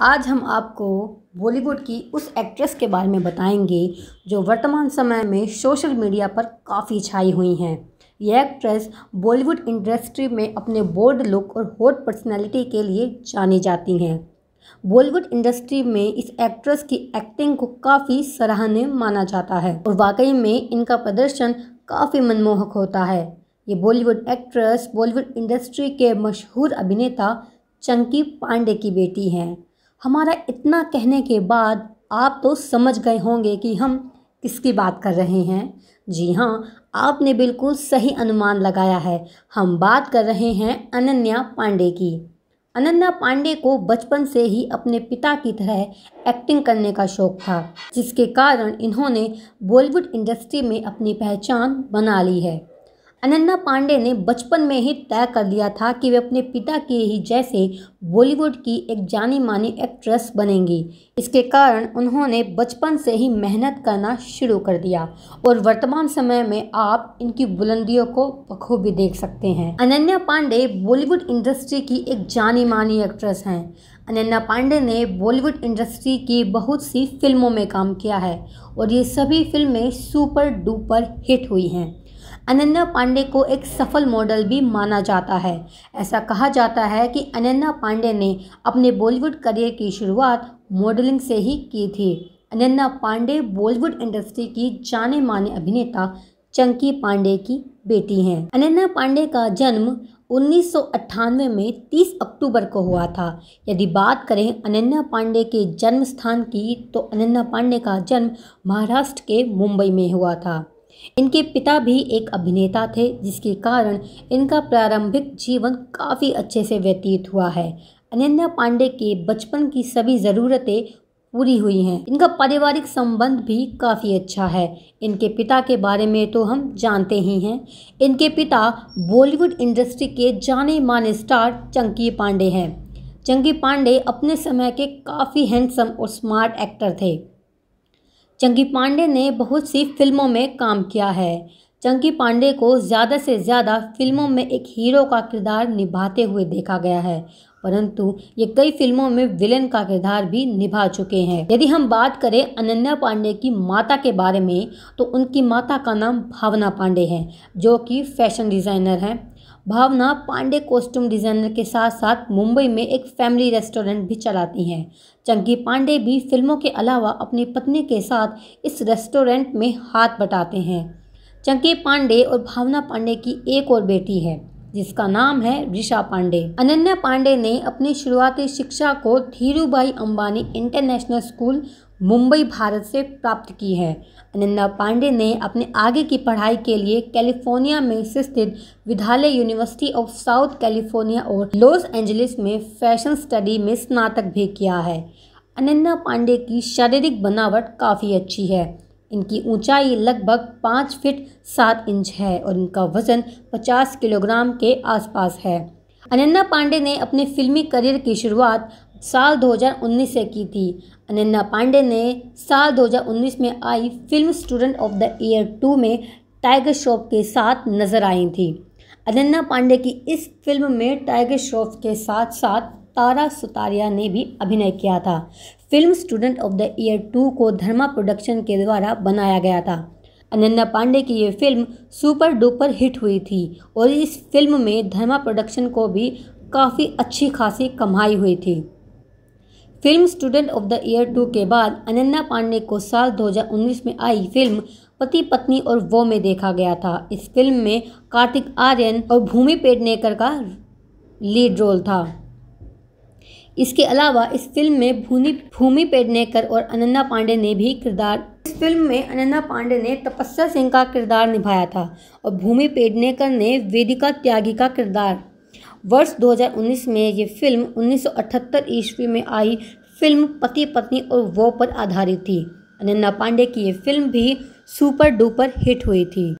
आज हम आपको बॉलीवुड की उस एक्ट्रेस के बारे में बताएंगे जो वर्तमान समय में सोशल मीडिया पर काफ़ी छाई हुई हैं यह एक्ट्रेस बॉलीवुड इंडस्ट्री में अपने बोल्ड लुक और हॉट पर्सनैलिटी के लिए जानी जाती हैं बॉलीवुड इंडस्ट्री में इस एक्ट्रेस की एक्टिंग को काफ़ी सराहनीय माना जाता है और वाकई में इनका प्रदर्शन काफ़ी मनमोहक होता है ये बॉलीवुड एक्ट्रेस बॉलीवुड इंडस्ट्री के मशहूर अभिनेता चंकी पांडे की बेटी हैं हमारा इतना कहने के बाद आप तो समझ गए होंगे कि हम किसकी बात कर रहे हैं जी हाँ आपने बिल्कुल सही अनुमान लगाया है हम बात कर रहे हैं अनन्या पांडे की अनन्या पांडे को बचपन से ही अपने पिता की तरह एक्टिंग करने का शौक था जिसके कारण इन्होंने बॉलीवुड इंडस्ट्री में अपनी पहचान बना ली है अनन्ना पांडे ने बचपन में ही तय कर लिया था कि वे अपने पिता के ही जैसे बॉलीवुड की एक जानी मानी एक्ट्रेस बनेंगी इसके कारण उन्होंने बचपन से ही मेहनत करना शुरू कर दिया और वर्तमान समय में आप इनकी बुलंदियों को बखूबी देख सकते हैं अनन्या पांडे बॉलीवुड इंडस्ट्री की एक जानी मानी एक्ट्रेस हैं अनन्या पांडे ने बॉलीवुड इंडस्ट्री की बहुत सी फिल्मों में काम किया है और ये सभी फिल्में सुपर डुपर हिट हुई हैं अनन्या पांडे को एक सफल मॉडल भी माना जाता है ऐसा कहा जाता है कि अनन्या पांडे ने अपने बॉलीवुड करियर की शुरुआत मॉडलिंग से ही की थी अनन्या पांडे बॉलीवुड इंडस्ट्री की जाने माने अभिनेता चंकी पांडे की बेटी हैं अनन्या पांडे का जन्म उन्नीस में 30 अक्टूबर को हुआ था यदि बात करें अनन्या पांडे के जन्म स्थान की तो अनन्या पांडे का जन्म महाराष्ट्र के मुंबई में हुआ था इनके पिता भी एक अभिनेता थे जिसके कारण इनका प्रारंभिक जीवन काफ़ी अच्छे से व्यतीत हुआ है अनन्या पांडे के बचपन की सभी ज़रूरतें पूरी हुई हैं इनका पारिवारिक संबंध भी काफ़ी अच्छा है इनके पिता के बारे में तो हम जानते ही हैं इनके पिता बॉलीवुड इंडस्ट्री के जाने माने स्टार चंकी पांडे हैं चंकी पांडे अपने समय के काफ़ी हैंडसम और स्मार्ट एक्टर थे चंकी पांडे ने बहुत सी फिल्मों में काम किया है चंकी पांडे को ज़्यादा से ज़्यादा फिल्मों में एक हीरो का किरदार निभाते हुए देखा गया है परंतु ये कई फिल्मों में विलन का किरदार भी निभा चुके हैं यदि हम बात करें अनन्या पांडे की माता के बारे में तो उनकी माता का नाम भावना पांडे है जो कि फैशन डिज़ाइनर हैं भावना पांडे कॉस्ट्यूम डिज़ाइनर के साथ साथ मुंबई में एक फैमिली रेस्टोरेंट भी चलाती हैं चंकी पांडे भी फिल्मों के अलावा अपनी पत्नी के साथ इस रेस्टोरेंट में हाथ बटाते हैं चंकी पांडे और भावना पांडे की एक और बेटी है जिसका नाम है ऋषा पांडे अनन्या पांडे ने अपनी शुरुआती शिक्षा को धीरूभाई अंबानी इंटरनेशनल स्कूल मुंबई भारत से प्राप्त की है अनन्या पांडे ने अपने आगे की पढ़ाई के लिए कैलिफोर्निया में स्थित विद्यालय यूनिवर्सिटी ऑफ साउथ कैलिफोर्निया और लॉस एंजलिस में फैशन स्टडी में स्नातक भी किया है अनन्या पांडे की शारीरिक बनावट काफ़ी अच्छी है इनकी ऊंचाई लगभग पाँच फिट सात इंच है और इनका वज़न पचास किलोग्राम के आसपास है अनन्ना पांडे ने अपने फिल्मी करियर की शुरुआत साल 2019 से की थी अनन्ना पांडे ने साल 2019 में आई film student of the year two में टाइगर श्रॉफ के साथ नजर आई थी अनन्ना पांडे की इस फिल्म में टाइगर श्रॉफ के साथ साथ तारा सुतारिया ने भी अभिनय किया था film student of the year two को धर्मा प्रोडक्शन के द्वारा बनाया गया था अनन्या पांडे की ये फिल्म सुपर डुपर हिट हुई थी और इस फिल्म में धर्मा प्रोडक्शन को भी काफ़ी अच्छी खासी कमाई हुई थी film student of the year two के बाद अनन्या पांडे को साल 2019 में आई फिल्म पति पत्नी और वो में देखा गया था इस फिल्म में कार्तिक आर्यन और भूमि पेडनेकर का लीड रोल था इसके अलावा इस फिल्म में भूमि भूमि पेडनेकर और अनन्ना पांडे ने भी किरदार इस फिल्म में अनन्ना पांडे ने तपस्या सिंह का किरदार निभाया था और भूमि पेडनेकर ने वेदिका त्यागी का किरदार वर्ष 2019 में ये फिल्म 1978 ईस्वी में आई फिल्म पति पत्नी और वो पर आधारित थी अनन्ना पांडे की ये फिल्म भी सुपर डुपर हिट हुई थी